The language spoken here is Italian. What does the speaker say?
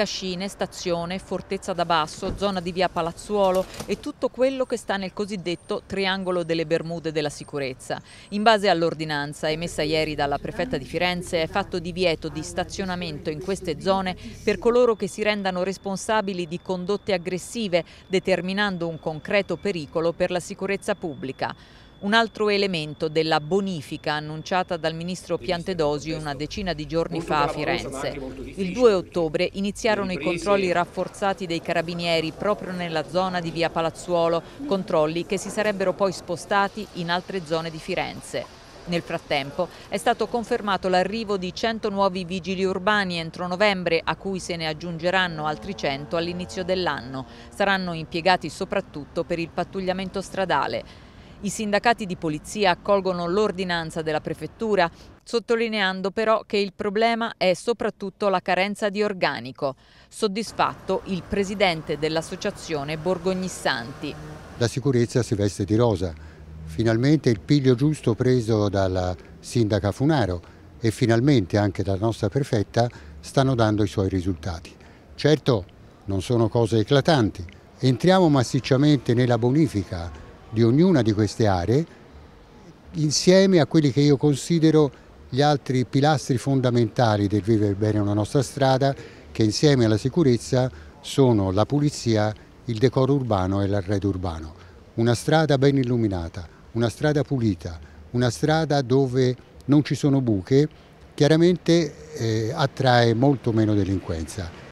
Cascine, Stazione, Fortezza da Basso, zona di via Palazzuolo e tutto quello che sta nel cosiddetto triangolo delle Bermude della sicurezza. In base all'ordinanza emessa ieri dalla prefetta di Firenze è fatto divieto di stazionamento in queste zone per coloro che si rendano responsabili di condotte aggressive, determinando un concreto pericolo per la sicurezza pubblica un altro elemento della bonifica annunciata dal ministro Piantedosi una decina di giorni fa a Firenze. Il 2 ottobre iniziarono i controlli rafforzati dei carabinieri proprio nella zona di via Palazzuolo, controlli che si sarebbero poi spostati in altre zone di Firenze. Nel frattempo è stato confermato l'arrivo di 100 nuovi vigili urbani entro novembre, a cui se ne aggiungeranno altri 100 all'inizio dell'anno. Saranno impiegati soprattutto per il pattugliamento stradale. I sindacati di polizia accolgono l'ordinanza della prefettura, sottolineando però che il problema è soprattutto la carenza di organico. Soddisfatto il presidente dell'associazione Borgognissanti. La sicurezza si veste di rosa. Finalmente il piglio giusto preso dalla sindaca Funaro e finalmente anche dalla nostra prefetta stanno dando i suoi risultati. Certo non sono cose eclatanti, entriamo massicciamente nella bonifica di ognuna di queste aree insieme a quelli che io considero gli altri pilastri fondamentali del vivere bene una nostra strada che insieme alla sicurezza sono la pulizia, il decoro urbano e l'arredo urbano. Una strada ben illuminata, una strada pulita, una strada dove non ci sono buche, chiaramente eh, attrae molto meno delinquenza.